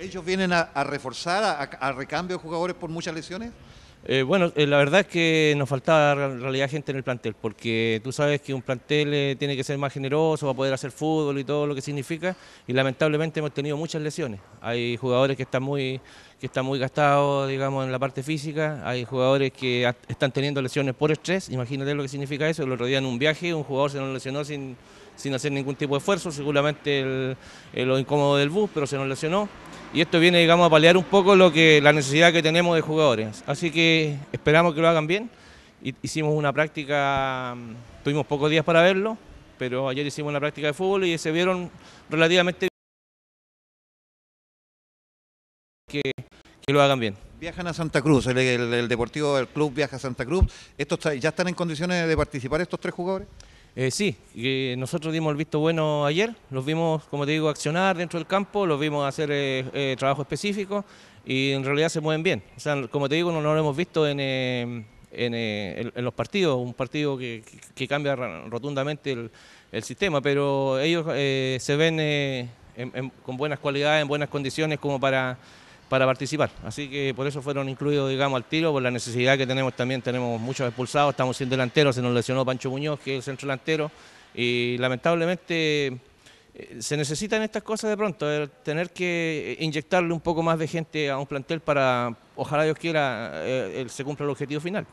¿Ellos vienen a, reforzar, a, recambio de jugadores por muchas lesiones? Eh, bueno, eh, la verdad es que nos faltaba en realidad gente en el plantel, porque tú sabes que un plantel eh, tiene que ser más generoso para poder hacer fútbol y todo lo que significa, y lamentablemente hemos tenido muchas lesiones. Hay jugadores que están muy, que están muy gastados, digamos, en la parte física, hay jugadores que están teniendo lesiones por estrés, imagínate lo que significa eso, el otro día en un viaje un jugador se nos lesionó sin, sin hacer ningún tipo de esfuerzo, seguramente lo incómodo del bus, pero se nos lesionó y esto viene, digamos, a paliar un poco lo que la necesidad que tenemos de jugadores. Así que esperamos que lo hagan bien. Hicimos una práctica, mm, tuvimos pocos días para verlo, pero ayer hicimos una práctica de fútbol y se vieron relativamente bien. Que, lo hagan bien. Viajan a Santa Cruz, el, Deportivo del Club viaja a Santa Cruz. ¿Estos, ¿Ya están en condiciones de participar estos tres jugadores? Eh, sí, nosotros dimos el visto bueno ayer, los vimos, como te digo, accionar dentro del campo, los vimos hacer eh, eh, trabajo específico y en realidad se mueven bien. O sea, como te digo, no, lo hemos visto en, los partidos, un partido que, cambia rotundamente el, sistema, pero ellos se ven con buenas cualidades, en buenas condiciones como para para participar. Así que por eso fueron incluidos, digamos, al tiro, por la necesidad que tenemos también, tenemos muchos expulsados, estamos sin delanteros, se nos lesionó Pancho Muñoz, que es el centro delantero, y lamentablemente eh, se necesitan estas cosas de pronto, tener que eh, inyectarle un poco más de gente a un plantel para, ojalá Dios quiera, eh, se cumpla el objetivo final.